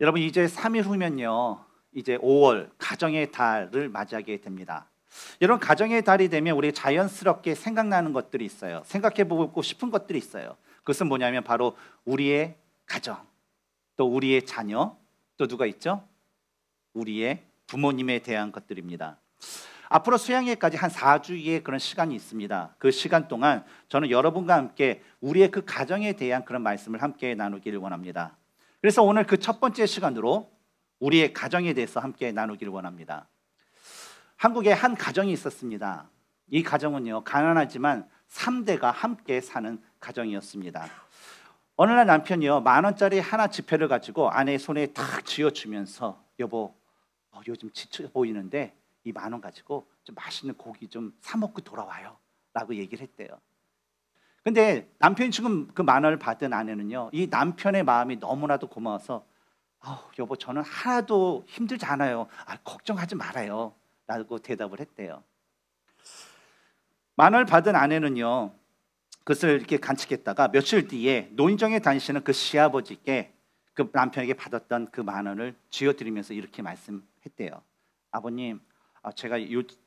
여러분 이제 3일 후면요. 이제 5월 가정의 달을 맞이하게 됩니다. 이런 가정의 달이 되면 우리 자연스럽게 생각나는 것들이 있어요. 생각해 보고 싶은 것들이 있어요. 그것은 뭐냐면 바로 우리의 가정, 또 우리의 자녀, 또 누가 있죠? 우리의 부모님에 대한 것들입니다. 앞으로 수양회까지 한 4주의 그런 시간이 있습니다. 그 시간 동안 저는 여러분과 함께 우리의 그 가정에 대한 그런 말씀을 함께 나누기를 원합니다. 그래서 오늘 그 첫 번째 시간으로 우리의 가정에 대해서 함께 나누기를 원합니다. 한국에 한 가정이 있었습니다. 이 가정은요, 가난하지만 3대가 함께 사는 가정이었습니다. 어느 날 남편이요, 만 원짜리 하나 지폐를 가지고 아내의 손에 탁 쥐어주면서 여보, 어, 요즘 지쳐 보이는데 이 만 원 가지고 좀 맛있는 고기 좀 사먹고 돌아와요. 라고 얘기를 했대요. 근데 남편이 지금 그 만화를 받은 아내는요. 이 남편의 마음이 너무나도 고마워서 아우 여보 저는 하나도 힘들지 않아요. 아, 걱정하지 말아요. 라고 대답을 했대요. 만화를 받은 아내는요. 그것을 이렇게 간직했다가 며칠 뒤에 노인정에 다니시는 그 시아버지께 그 남편에게 받았던 그 만원을 쥐어드리면서 이렇게 말씀했대요. 아버님, 아, 제가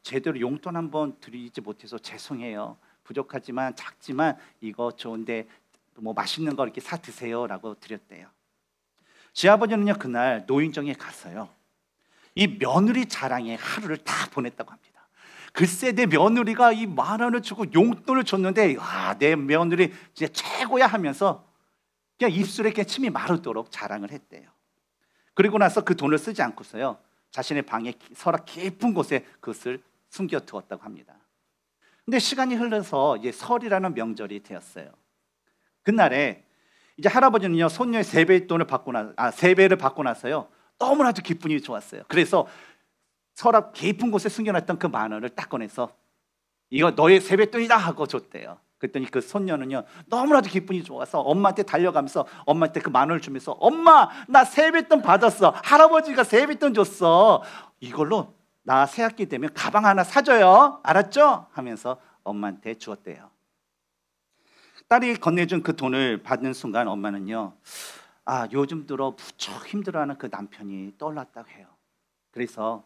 제대로 용돈 한번 드리지 못해서 죄송해요. 부족하지만 작지만 이거 좋은데 뭐 맛있는 거 이렇게 사 드세요라고 드렸대요. 시아버지는요 그날 노인정에 갔어요. 이 며느리 자랑에 하루를 다 보냈다고 합니다. 글쎄 내 며느리가 이 만 원을 주고 용돈을 줬는데 와내 아, 며느리 진짜 최고야 하면서 그냥 입술에 그냥 침이 마르도록 자랑을 했대요. 그리고 나서 그 돈을 쓰지 않고서요 자신의 방에 서랍 깊은 곳에 그것을 숨겨 두었다고 합니다. 근데 시간이 흘러서 이제 설이라는 명절이 되었어요. 그날에 이제 할아버지는요 손녀의 세배 돈을 받고 나아 세배를 받고 나서요 너무나도 기분이 좋았어요. 그래서 서랍 깊은 곳에 숨겨놨던 그만 원을 딱 꺼내서 이거 너의 세뱃돈이다 하고 줬대요. 그랬더니 그 손녀는요 너무나도 기분이 좋아서 엄마한테 달려가면서 엄마한테 그만 원을 주면서 엄마 나 세뱃돈 받았어 할아버지가 세뱃돈 줬어 이걸로 나 새학기 되면 가방 하나 사줘요. 알았죠? 하면서 엄마한테 주었대요. 딸이 건네준 그 돈을 받는 순간 엄마는요, 아, 요즘 들어 부쩍 힘들어하는 그 남편이 떠올랐다고 해요. 그래서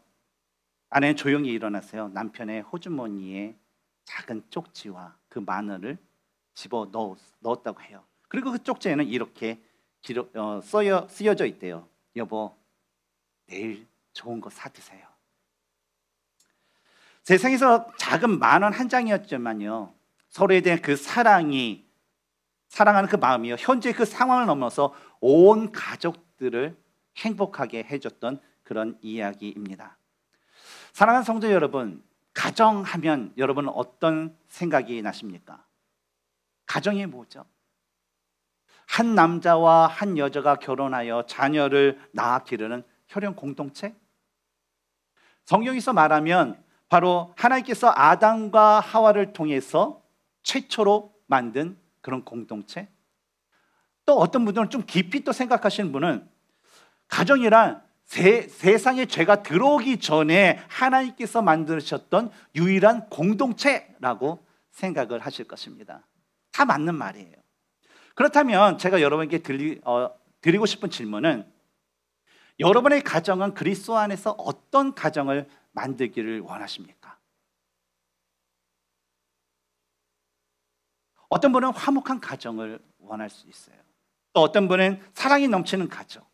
아내는 조용히 일어나서요, 남편의 호주머니에 작은 쪽지와 그 마늘을 집어 넣었, 넣었다고 해요. 그리고 그 쪽지에는 이렇게 기러, 어, 쓰여, 쓰여져 있대요. 여보, 내일 좋은 거 사드세요. 세상에서 작은 만원한 장이었지만요. 서로에 대한 그 사랑이 사랑하는 그 마음이요. 현재 그 상황을 넘어서 온 가족들을 행복하게 해줬던 그런 이야기입니다. 사랑하는 성도 여러분, 가정하면 여러분 어떤 생각이 나십니까? 가정이 뭐죠? 한 남자와 한 여자가 결혼하여 자녀를 낳아 기르는 혈연 공동체? 성경에서 말하면 바로 하나님께서 아담과 하와를 통해서 최초로 만든 그런 공동체. 또 어떤 분들은 좀 깊이 또 생각하시는 분은 가정이란 세, 상에 죄가 들어오기 전에 하나님께서 만드셨던 유일한 공동체라고 생각을 하실 것입니다. 다 맞는 말이에요. 그렇다면 제가 여러분께 드리, 어, 드리고 싶은 질문은 여러분의 가정은 그리스도 안에서 어떤 가정을 만들기를 원하십니까? 어떤 분은 화목한 가정을 원할 수 있어요. 또 어떤 분은 사랑이 넘치는 가정,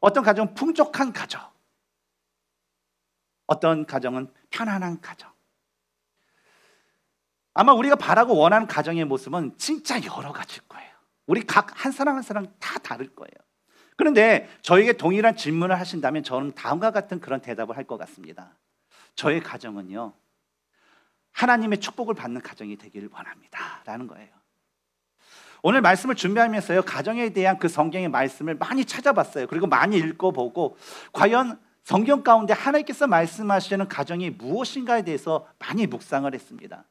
어떤 가정은 풍족한 가정, 어떤 가정은 편안한 가정. 아마 우리가 바라고 원하는 가정의 모습은 진짜 여러 가지일 거예요. 우리 각 한 사람 한 사람 다 다를 거예요. 그런데 저에게 동일한 질문을 하신다면 저는 다음과 같은 그런 대답을 할 것 같습니다. 저의 가정은요, 하나님의 축복을 받는 가정이 되기를 원합니다. 라는 거예요. 오늘 말씀을 준비하면서요, 가정에 대한 그 성경의 말씀을 많이 찾아봤어요. 그리고 많이 읽어보고, 과연 성경 가운데 하나님께서 말씀하시는 가정이 무엇인가에 대해서 많이 묵상을 했습니다.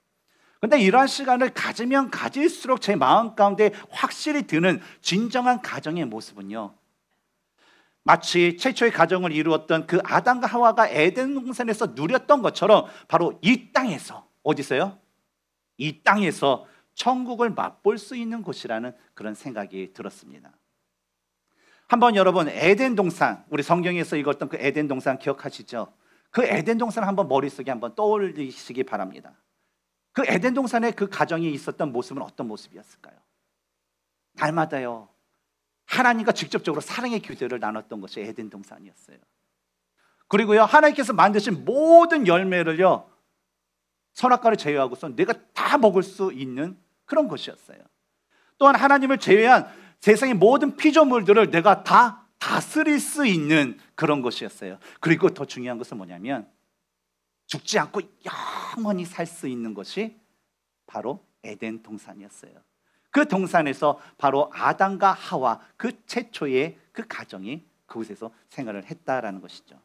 근데 이러한 시간을 가지면 가질수록 제 마음 가운데 확실히 드는 진정한 가정의 모습은요. 마치 최초의 가정을 이루었던 그 아담과 하와가 에덴 동산에서 누렸던 것처럼 바로 이 땅에서 어디서요? 이 땅에서 천국을 맛볼 수 있는 곳이라는 그런 생각이 들었습니다. 한번 여러분 에덴 동산 우리 성경에서 읽었던 그 에덴 동산 기억하시죠? 그 에덴 동산 한번 머릿속에 한번 떠올리시기 바랍니다. 그 에덴 동산에그 가정이 있었던 모습은 어떤 모습이었을까요? 날마다요 하나님과 직접적으로 사랑의 교제를 나눴던 것이 에덴 동산이었어요. 그리고요 하나님께서 만드신 모든 열매를요 선악과를 제외하고서 내가 다 먹을 수 있는 그런 것이었어요. 또한 하나님을 제외한 세상의 모든 피조물들을 내가 다 다스릴 수 있는 그런 것이었어요. 그리고 더 중요한 것은 뭐냐면 죽지 않고 영원히 살 수 있는 것이 바로 에덴 동산이었어요. 그 동산에서 바로 아담과 하와 그 최초의 그 가정이 그곳에서 생활을 했다라는 것이죠.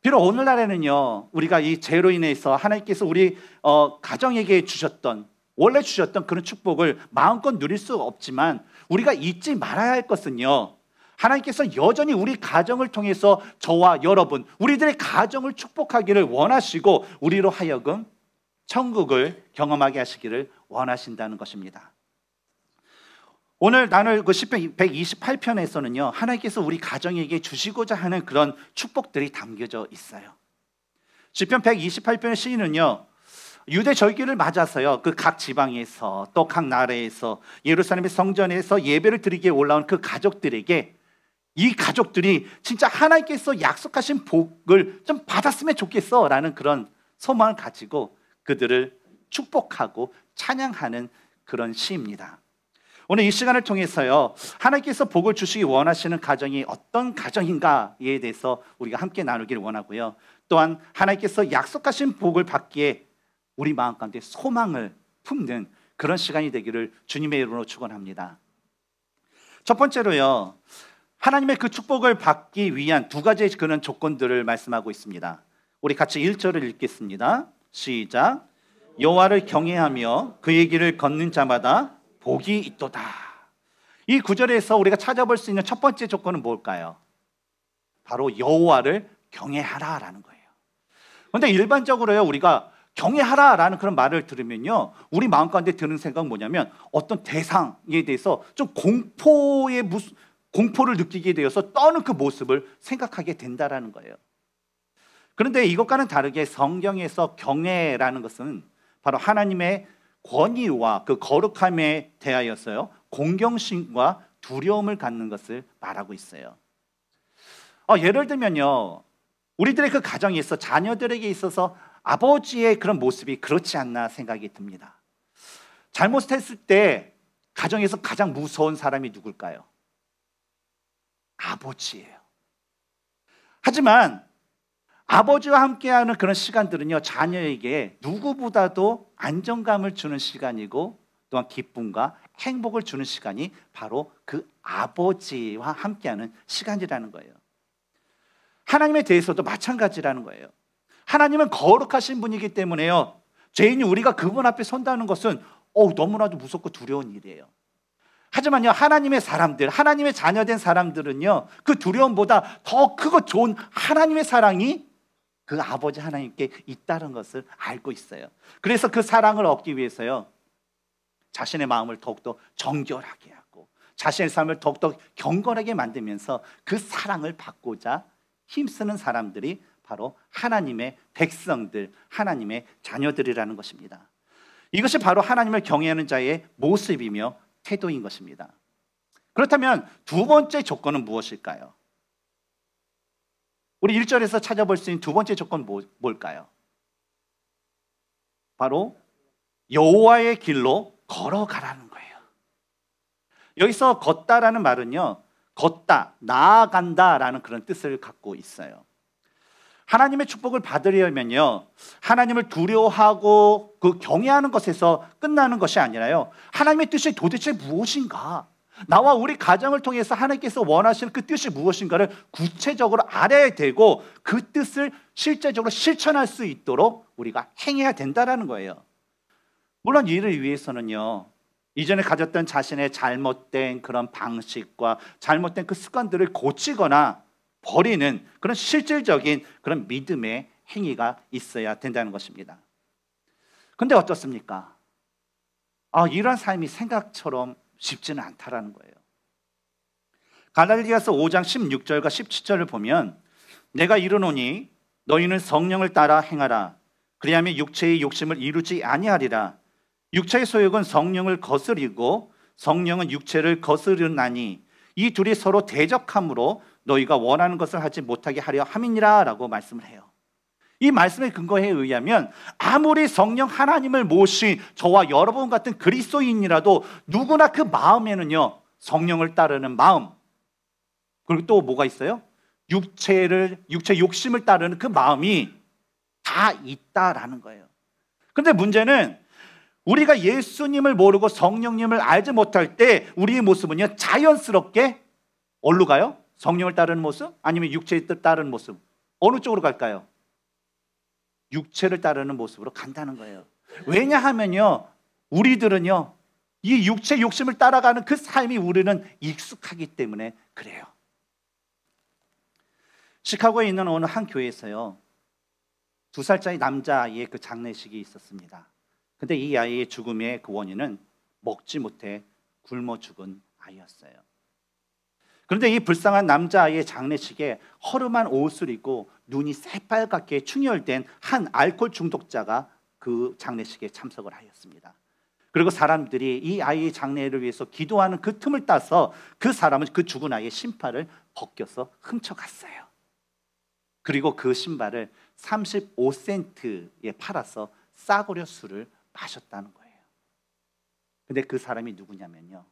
비록 오늘날에는요 우리가 이 죄로 인해서 하나님께서 우리 어, 가정에게 주셨던 원래 주셨던 그런 축복을 마음껏 누릴 수 없지만 우리가 잊지 말아야 할 것은요 하나님께서 여전히 우리 가정을 통해서 저와 여러분 우리들의 가정을 축복하기를 원하시고 우리로 하여금 천국을 경험하게 하시기를 원하신다는 것입니다. 오늘 나눌 그 10편 128편에서는요. 하나님께서 우리 가정에게 주시고자 하는 그런 축복들이 담겨져 있어요. 시편 128편의 시인은요. 유대 절기를 맞아서요. 그 각 지방에서 또 각 나라에서 예루살렘의 성전에서 예배를 드리기에 올라온 그 가족들에게 이 가족들이 진짜 하나님께서 약속하신 복을 좀 받았으면 좋겠어라는 그런 소망을 가지고 그들을 축복하고 찬양하는 그런 시입니다. 오늘 이 시간을 통해서요, 하나님께서 복을 주시기 원하시는 가정이 어떤 가정인가에 대해서 우리가 함께 나누기를 원하고요. 또한 하나님께서 약속하신 복을 받기에 우리 마음 가운데 소망을 품는 그런 시간이 되기를 주님의 이름으로 축원합니다. 첫 번째로요. 하나님의 그 축복을 받기 위한 두가지 그런 조건들을 말씀하고 있습니다. 우리 같이 1절을 읽겠습니다. 시작. 여호와를 경외하며 그 얘기를 걷는 자마다 복이 있도다. 이 구절에서 우리가 찾아볼 수 있는 첫 번째 조건은 뭘까요? 바로 여호와를 경외하라라는 거예요. 그런데 일반적으로요 우리가 경외하라라는 그런 말을 들으면요 우리 마음 가운데 드는 생각 뭐냐면 어떤 대상에 대해서 좀 공포의 무슨 공포를 느끼게 되어서 떠는 그 모습을 생각하게 된다라는 거예요. 그런데 이것과는 다르게 성경에서 경외라는 것은 바로 하나님의 권위와 그 거룩함에 대하여서요. 공경심과 두려움을 갖는 것을 말하고 있어요. 어, 예를 들면요. 우리들의 그 가정에 있어 자녀들에게 있어서 아버지의 그런 모습이 그렇지 않나 생각이 듭니다. 잘못했을 때 가정에서 가장 무서운 사람이 누굴까요? 아버지예요. 하지만 아버지와 함께하는 그런 시간들은요 자녀에게 누구보다도 안정감을 주는 시간이고 또한 기쁨과 행복을 주는 시간이 바로 그 아버지와 함께하는 시간이라는 거예요. 하나님에 대해서도 마찬가지라는 거예요. 하나님은 거룩하신 분이기 때문에요. 죄인이 우리가 그분 앞에 선다는 것은 어 너무나도 무섭고 두려운 일이에요. 하지만요, 하나님의 사람들, 하나님의 자녀된 사람들은요, 그 두려움보다 더 크고 좋은 하나님의 사랑이 그 아버지 하나님께 있다는 것을 알고 있어요. 그래서 그 사랑을 얻기 위해서요. 자신의 마음을 더욱더 정결하게 하고 자신의 삶을 더욱더 경건하게 만들면서 그 사랑을 받고자 힘쓰는 사람들이 바로 하나님의 백성들, 하나님의 자녀들이라는 것입니다. 이것이 바로 하나님을 경외하는 자의 모습이며 태도인 것입니다. 그렇다면 두 번째 조건은 무엇일까요? 우리 1절에서 찾아볼 수 있는 두 번째 조건 뭐, 뭘까요? 바로 여호와의 길로 걸어가라는 거예요. 여기서 걷다라는 말은요. 걷다, 나아간다라는 그런 뜻을 갖고 있어요. 하나님의 축복을 받으려면요. 하나님을 두려워하고 그 경외하는 것에서 끝나는 것이 아니라요. 하나님의 뜻이 도대체 무엇인가? 나와 우리 가정을 통해서 하나님께서 원하시는 그 뜻이 무엇인가를 구체적으로 알아야 되고 그 뜻을 실제적으로 실천할 수 있도록 우리가 행해야 된다라는 거예요. 물론 이를 위해서는요. 이전에 가졌던 자신의 잘못된 그런 방식과 잘못된 그 습관들을 고치거나 버리는 그런 실질적인 그런 믿음의 행위가 있어야 된다는 것입니다. 근데 어떻습니까? 아, 이런 삶이 생각처럼 쉽지는 않다라는 거예요. 갈라디아서 5장 16절과 17절을 보면 내가 이르노니 너희는 성령을 따라 행하라 그리하면 육체의 욕심을 이루지 아니하리라 육체의 소욕은 성령을 거스리고 성령은 육체를 거스르나니 이 둘이 서로 대적함으로 너희가 원하는 것을 하지 못하게 하려 함이니라라고 말씀을 해요. 이 말씀에 근거에 의하면 아무리 성령 하나님을 모신 저와 여러분 같은 그리스도인이라도 누구나 그 마음에는요 성령을 따르는 마음 그리고 또 뭐가 있어요? 육체를 육체 욕심을 따르는 그 마음이 다 있다라는 거예요. 근데 문제는 우리가 예수님을 모르고 성령님을 알지 못할 때 우리의 모습은요 자연스럽게 어디로 가요? 성령을 따르는 모습 아니면 육체에 따르는 모습 어느 쪽으로 갈까요? 육체를 따르는 모습으로 간다는 거예요. 왜냐하면요, 우리들은요, 이 육체 욕심을 따라가는 그 삶이 우리는 익숙하기 때문에 그래요. 시카고에 있는 어느 한 교회에서요, 두 살짜리 남자아이의 그 장례식이 있었습니다. 근데 이 아이의 죽음의 그 원인은 먹지 못해 굶어 죽은 아이였어요. 그런데 이 불쌍한 남자아이의 장례식에 허름한 옷을 입고 눈이 새빨갛게 충혈된 한 알코올 중독자가 그 장례식에 참석을 하였습니다. 그리고 사람들이 이 아이의 장례를 위해서 기도하는 그 틈을 따서 그 사람은 그 죽은 아이의 신발을 벗겨서 훔쳐갔어요. 그리고 그 신발을 35센트에 팔아서 싸구려 술을 마셨다는 거예요. 근데 그 사람이 누구냐면요.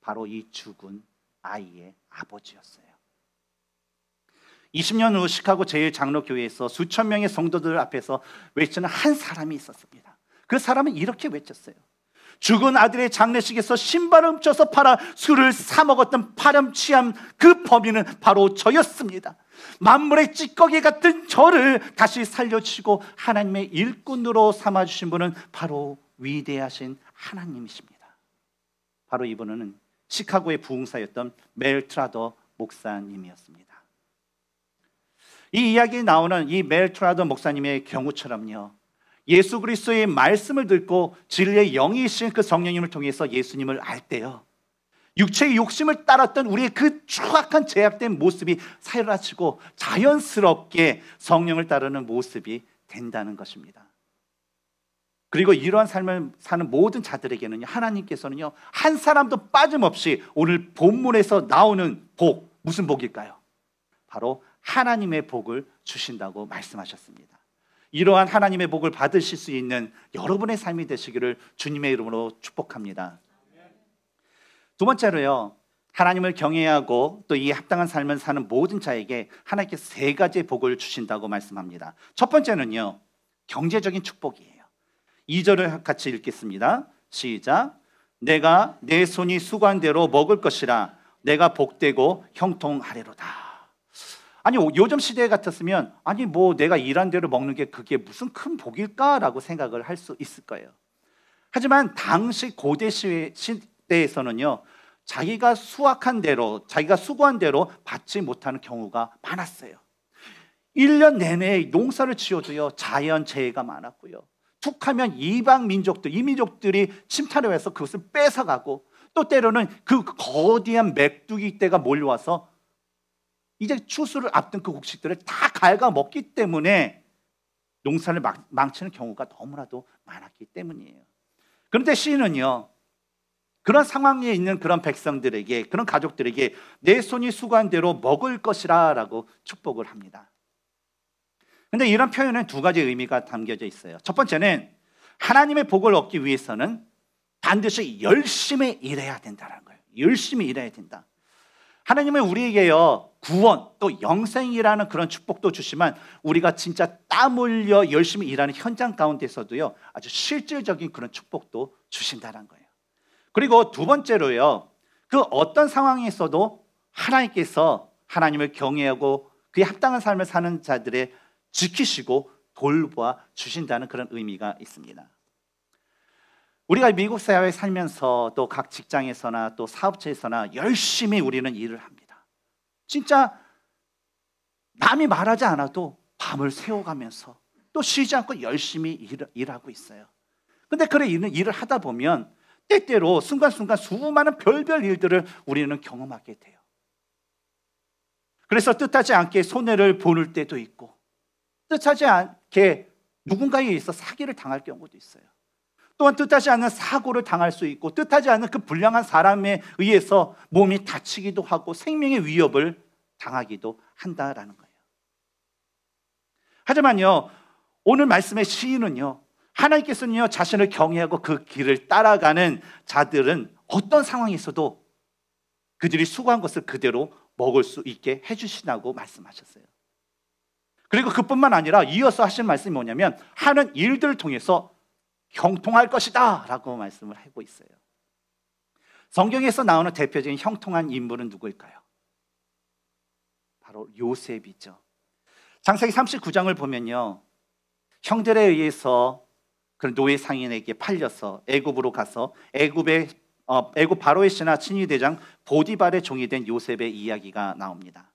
바로 이 죽은 아이의 아버지였어요. 20년 후 시카고 제일 장로 교회에서 수천 명의 성도들 앞에서 외치는 한 사람이 있었습니다. 그 사람은 이렇게 외쳤어요. 죽은 아들의 장례식에서 신발을 훔쳐서 팔아 술을 사 먹었던 파렴치한 그 범인은 바로 저였습니다. 만물의 찌꺼기 같은 저를 다시 살려주시고 하나님의 일꾼으로 삼아주신 분은 바로 위대하신 하나님이십니다. 바로 이분은 시카고의 부흥사였던 멜트라더 목사님이었습니다. 이 이야기 나오는 이 멜트라드 목사님의 경우처럼요. 예수 그리스도의 말씀을 듣고 진리의 영이신 그 성령님을 통해서 예수님을 알 때요. 육체의 욕심을 따랐던 우리의 그 추악한 제약된 모습이 사라치고 자연스럽게 성령을 따르는 모습이 된다는 것입니다. 그리고 이러한 삶을 사는 모든 자들에게는 하나님께서는요 한 사람도 빠짐없이 오늘 본문에서 나오는 복 무슨 복일까요? 바로 하나님의 복을 주신다고 말씀하셨습니다. 이러한 하나님의 복을 받으실 수 있는 여러분의 삶이 되시기를 주님의 이름으로 축복합니다. 두 번째로요. 하나님을 경외하고 또 이 합당한 삶을 사는 모든 자에게 하나님께서 세가지 복을 주신다고 말씀합니다. 첫 번째는요. 경제적인 축복이에요. 2절을 같이 읽겠습니다. 시작. 내가 내 손이 수관대로 먹을 것이라 내가 복되고 형통하리로다. 아니 요즘 시대 같았으면 아니 뭐 내가 일한 대로 먹는 게 그게 무슨 큰 복일까라고 생각을 할 수 있을 거예요. 하지만 당시 고대 시대에서는요 자기가 수확한 대로 자기가 수고한 대로 받지 못하는 경우가 많았어요. 1년 내내 농사를 지어도요 자연 재해가 많았고요. 툭하면 이방 민족들 이민족들이 침탈해 와서 그것을 뺏어가고 또 때로는 그 거대한 맥두기때가 몰려와서 이제 추수를 앞둔 그 곡식들을 다 갉아먹기 때문에 농사를 망치는 경우가 너무나도 많았기 때문이에요. 그런데 시인은요, 그런 상황에 있는 그런 백성들에게, 그런 가족들에게 내 손이 수고한 대로 먹을 것이라 라고 축복을 합니다. 근데 이런 표현은 두 가지 의미가 담겨져 있어요. 첫 번째는 하나님의 복을 얻기 위해서는 반드시 열심히 일해야 된다는 거예요. 열심히 일해야 된다. 하나님은 우리에게요, 구원 또 영생이라는 그런 축복도 주시만 지 우리가 진짜 땀 흘려 열심히 일하는 현장 가운데서도요 아주 실질적인 그런 축복도 주신다는 거예요. 그리고 두 번째로요 그 어떤 상황에서도 하나님께서 하나님을 경외하고 그의 합당한 삶을 사는 자들의 지키시고 돌봐 주신다는 그런 의미가 있습니다. 우리가 미국 사회에 살면서 또 각 직장에서나 또 사업체에서나 열심히 우리는 일을 합니다. 진짜 남이 말하지 않아도 밤을 새워가면서 또 쉬지 않고 열심히 일, 하고 있어요. 근데 그래 일 일을 하다 보면 때때로 순간순간 수많은 별별 일들을 우리는 경험하게 돼요. 그래서 뜻하지 않게 손해를 보는 때도 있고 뜻하지 않게 누군가에 의해서 사기를 당할 경우도 있어요. 또한 뜻하지 않은 사고를 당할 수 있고 뜻하지 않은 그 불량한 사람에 의해서 몸이 다치기도 하고 생명의 위협을 당하기도 한다라는 거예요. 하지만요, 오늘 말씀의 시인은요, 하나님께서는요, 자신을 경외하고 그 길을 따라가는 자들은 어떤 상황에서도 그들이 수고한 것을 그대로 먹을 수 있게 해주시다고 말씀하셨어요. 그리고 그뿐만 아니라 이어서 하신 말씀이 뭐냐면 하는 일들을 통해서 형통할 것이다 라고 말씀을 하고 있어요. 성경에서 나오는 대표적인 형통한 인물은 누구일까요? 바로 요셉이죠. 장세기 39장을 보면요. 형들에 의해서 그 노예 상인에게 팔려서 애굽으로 가서 애굽의 어, 애굽 바로의 신하 친위 대장 보디발의 종이 된 요셉의 이야기가 나옵니다.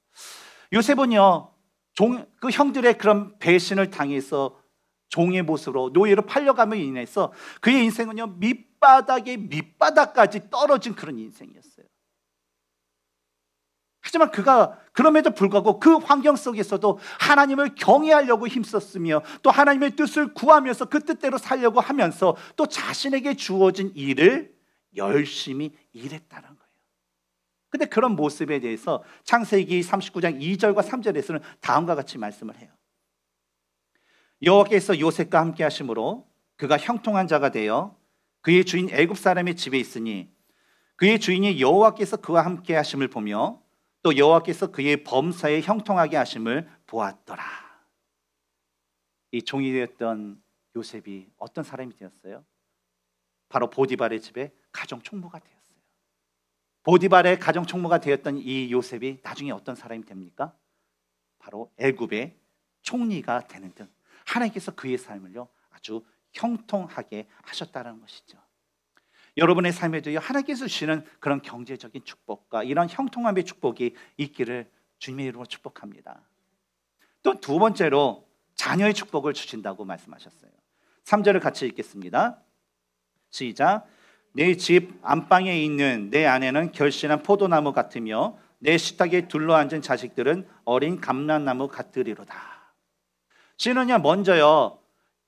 요셉은요, 종, 그 형들의 그런 배신을 당해서 종의 모습으로 노예로 팔려감에 인해서 그의 인생은요 밑바닥에 밑바닥까지 떨어진 그런 인생이었어요. 하지만 그가 그럼에도 불구하고 그 환경 속에서도 하나님을 경외하려고 힘썼으며 또 하나님의 뜻을 구하면서 그 뜻대로 살려고 하면서 또 자신에게 주어진 일을 열심히 일했다는 거예요. 근데 그런 모습에 대해서 창세기 39장 2절과 3절에서는 다음과 같이 말씀을 해요. 여호와께서 요셉과 함께 하심으로 그가 형통한 자가 되어 그의 주인 애굽 사람의 집에 있으니 그의 주인이 여호와께서 그와 함께 하심을 보며 또 여호와께서 그의 범사에 형통하게 하심을 보았더라. 이 종이 되었던 요셉이 어떤 사람이 되었어요? 바로 보디발의 집에 가정 총무가 되었어요. 보디발의 가정 총무가 되었던 이 요셉이 나중에 어떤 사람이 됩니까? 바로 애굽의 총리가 되는 등 하나님께서 그의 삶을요 아주 형통하게 하셨다는 것이죠. 여러분의 삶에 도여 하나님께서 주시는 그런 경제적인 축복과 이런 형통함의 축복이 있기를 주님의 이름으로 축복합니다. 또 두 번째로 자녀의 축복을 주신다고 말씀하셨어요. 3절을 같이 읽겠습니다. 시작. 내 집 안방에 있는 내 아내는 결실한 포도나무 같으며 내 식탁에 둘러앉은 자식들은 어린 감란나무 같으리로다. 씨는요 먼저요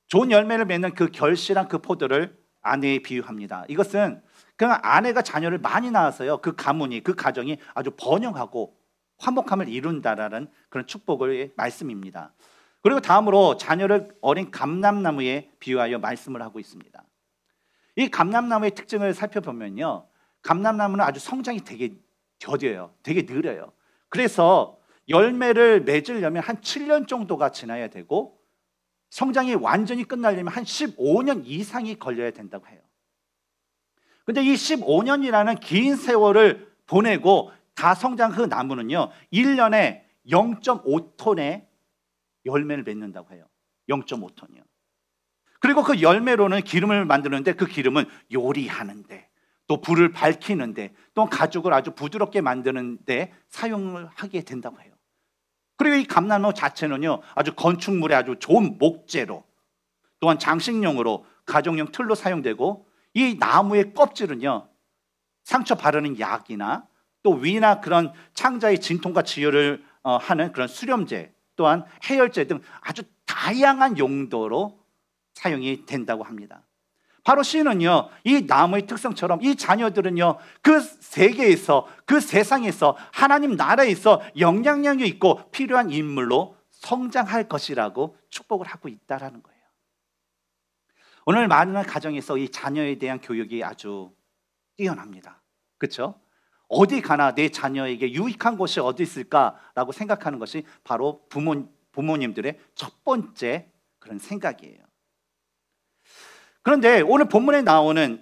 좋은 열매를 맺는 그 결실한 그 포도를 아내에 비유합니다. 이것은 그냥 아내가 자녀를 많이 낳아서요 그 가문이 그 가정이 아주 번영하고 화목함을 이룬다라는 그런 축복의 말씀입니다. 그리고 다음으로 자녀를 어린 감람나무에 비유하여 말씀을 하고 있습니다. 이 감람나무의 특징을 살펴보면요. 감람나무는 아주 성장이 되게 더뎌요. 되게 느려요. 그래서 열매를 맺으려면 한 7년 정도가 지나야 되고 성장이 완전히 끝나려면 한 15년 이상이 걸려야 된다고 해요. 근데 이 15년이라는 긴 세월을 보내고 다 성장 그 나무는요. 1년에 0.5톤의 열매를 맺는다고 해요. 0.5톤이요. 그리고 그 열매로는 기름을 만드는데 그 기름은 요리하는데 또 불을 밝히는데 또 가죽을 아주 부드럽게 만드는데 사용을 하게 된다고 해요. 그리고 이 감나무 자체는요 아주 건축물에 아주 좋은 목재로 또한 장식용으로 가정용 틀로 사용되고 이 나무의 껍질은요 상처 바르는 약이나 또 위나 그런 창자의 진통과 치유를 어, 하는 그런 수렴제 또한 해열제 등 아주 다양한 용도로 사용이 된다고 합니다. 바로 신은요, 이 나무의 특성처럼 이 자녀들은요, 그 세계에서, 그 세상에서, 하나님 나라에서 영향력이 있고 필요한 인물로 성장할 것이라고 축복을 하고 있다라는 거예요. 오늘 많은 가정에서 이 자녀에 대한 교육이 아주 뛰어납니다. 그렇죠? 어디 가나 내 자녀에게 유익한 곳이 어디 있을까라고 생각하는 것이 바로 부모 부모님들의 첫 번째 그런 생각이에요. 그런데 오늘 본문에 나오는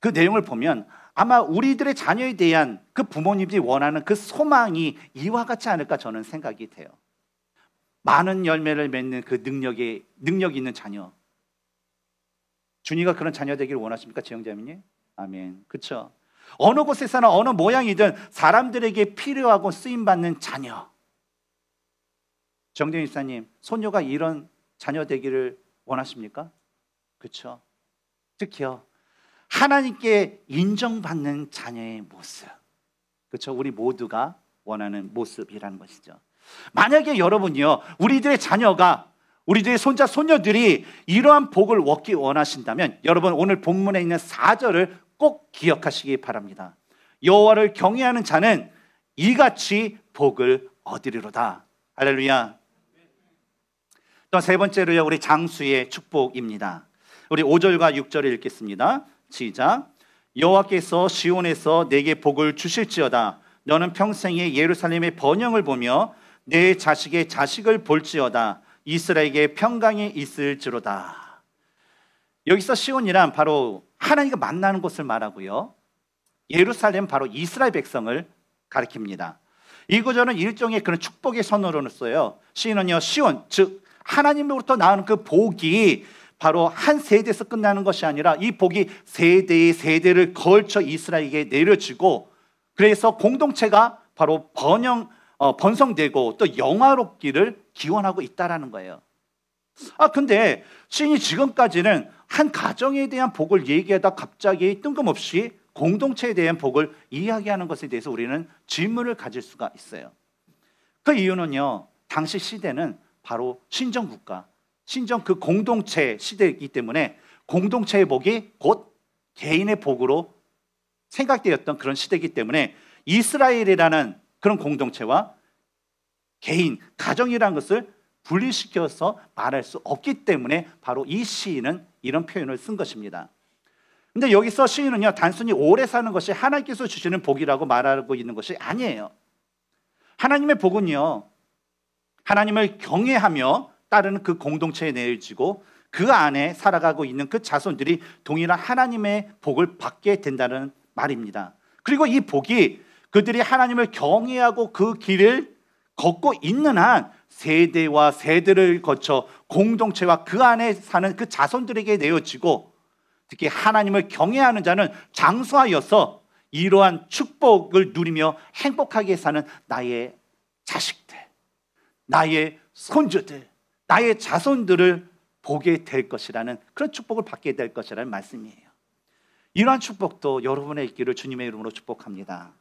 그 내용을 보면 아마 우리들의 자녀에 대한 그 부모님들이 원하는 그 소망이 이와 같지 않을까 저는 생각이 돼요. 많은 열매를 맺는 그 능력이 능력 있는 자녀. 준이가 그런 자녀 되기를 원하십니까, 지영자매님? 아멘. 그쵸 어느 곳에서나 어느 모양이든 사람들에게 필요하고 쓰임 받는 자녀. 정대인 사님손녀가 이런 자녀 되기를 원하십니까? 그렇죠. 특히요 하나님께 인정받는 자녀의 모습 그렇죠 우리 모두가 원하는 모습이라는 것이죠 만약에 여러분이요 우리들의 자녀가 우리들의 손자 손녀들이 이러한 복을 얻기 원하신다면 여러분 오늘 본문에 있는 4절을 꼭 기억하시기 바랍니다 여호와를 경외하는 자는 이같이 복을 얻으리로다 할렐루야 또 세 번째로요 우리 장수의 축복입니다 우리 5절과 6절을 읽겠습니다. 시작. 여호와께서 시온에서 내게 복을 주실지어다. 너는 평생에 예루살렘의 번영을 보며 내 자식의 자식을 볼지어다. 이스라엘에게 평강이 있을지로다. 여기서 시온이란 바로 하나님과 만나는 곳을 말하고요. 예루살렘 바로 이스라엘 백성을 가리킵니다. 이 구절은 일종의 그런 축복의 선언으로써요. 시인은요, 시온, 즉 하나님으로부터 나온 그 복이 바로 한 세대에서 끝나는 것이 아니라 이 복이 세대의 세대를 걸쳐 이스라엘에게 내려지고 그래서 공동체가 바로 번영 어, 번성되고 또 영화롭기를 기원하고 있다라는 거예요. 아 근데 신이 지금까지는 한 가정에 대한 복을 얘기하다 갑자기 뜬금없이 공동체에 대한 복을 이야기하는 것에 대해서 우리는 질문을 가질 수가 있어요. 그 이유는요. 당시 시대는 바로 신정국가 신정 그 공동체 시대이기 때문에 공동체의 복이 곧 개인의 복으로 생각되었던 그런 시대이기 때문에 이스라엘이라는 그런 공동체와 개인, 가정이라는 것을 분리시켜서 말할 수 없기 때문에 바로 이 시인은 이런 표현을 쓴 것입니다. 근데 여기서 시인은요, 단순히 오래 사는 것이 하나님께서 주시는 복이라고 말하고 있는 것이 아니에요. 하나님의 복은요, 하나님을 경외하며 따르는 그 공동체에 내려지고그 안에 살아가고 있는 그 자손들이 동일한 하나님의 복을 받게 된다는 말입니다. 그리고 이 복이 그들이 하나님을 경외하고 그 길을 걷고 있는 한 세대와 세대를 거쳐 공동체와 그 안에 사는 그 자손들에게 내어지고 특히 하나님을 경외하는 자는 장수하여서 이러한 축복을 누리며 행복하게 사는 나의 자식들, 나의 손주들, 나의 자손들을 보게 될 것이라는 그런 축복을 받게 될 것이라는 말씀이에요. 이러한 축복도 여러분의 있기를 주님의 이름으로 축복합니다.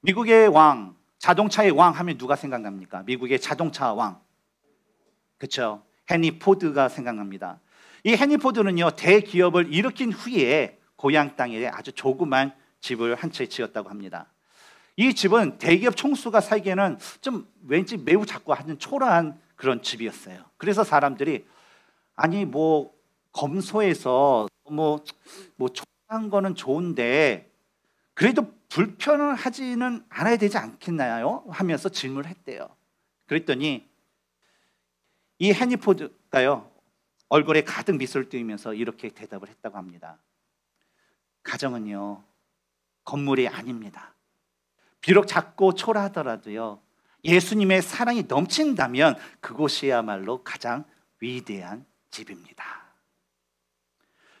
미국의 왕, 자동차의 왕 하면 누가 생각납니까? 미국의 자동차 왕. 그렇죠? 헤 포드가 생각납니다. 이 헤니 포드는요. 대기업을 일으킨 후에 고향 땅에 아주 조그만 집을 한 채 지었다고 합니다. 이 집은 대기업 총수가 살기에는 좀 왠지 매우 작고 아주 초라한 그런 집이었어요. 그래서 사람들이 아니 뭐 검소해서 뭐뭐 뭐 초라한 뭐 거는 좋은데 그래도 불편을 하지는 않아야 되지 않겠나요? 하면서 질문을 했대요. 그랬더니 이 해니포드가요 얼굴에 가득 미소를 띄면서 이렇게 대답을 했다고 합니다. 가정은요 건물이 아닙니다. 비록 작고 초라하더라도요 예수님의 사랑이 넘친다면 그곳이야말로 가장 위대한 집입니다.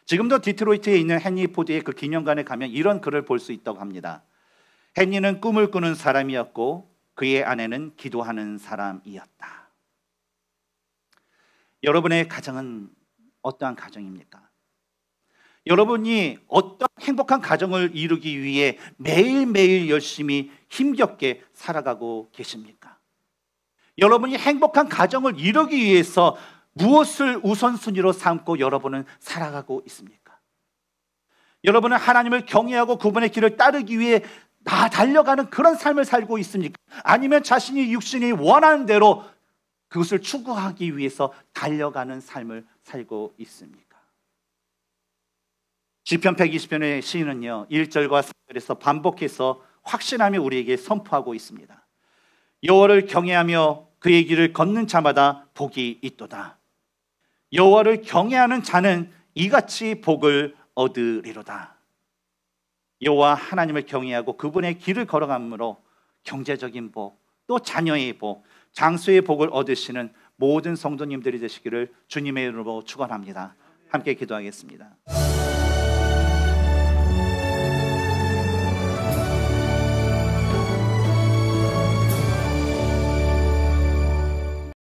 지금도 디트로이트에 있는 헨리 포드의 그 기념관에 가면 이런 글을 볼 수 있다고 합니다. 헨리는 꿈을 꾸는 사람이었고 그의 아내는 기도하는 사람이었다. 여러분의 가정은 어떠한 가정입니까? 여러분이 어떤 행복한 가정을 이루기 위해 매일매일 열심히 힘겹게 살아가고 계십니까? 여러분이 행복한 가정을 이루기 위해서 무엇을 우선순위로 삼고 여러분은 살아가고 있습니까? 여러분은 하나님을 경외하고 그분의 길을 따르기 위해 다 달려가는 그런 삶을 살고 있습니까? 아니면 자신이 육신이 원하는 대로 그것을 추구하기 위해서 달려가는 삶을 살고 있습니까? 시편 120편의 시인은요. 1절과 3절에서 반복해서 확신하며 우리에게 선포하고 있습니다. 여호와를 경외하며 그의 길을 걷는 자마다 복이 있도다. 여호와를 경외하는 자는 이같이 복을 얻으리로다. 여호와 하나님을 경외하고 그분의 길을 걸어가므로 경제적인 복, 또 자녀의 복, 장수의 복을 얻으시는 모든 성도님들이 되시기를 주님의 이름으로 축원합니다. 함께 기도하겠습니다.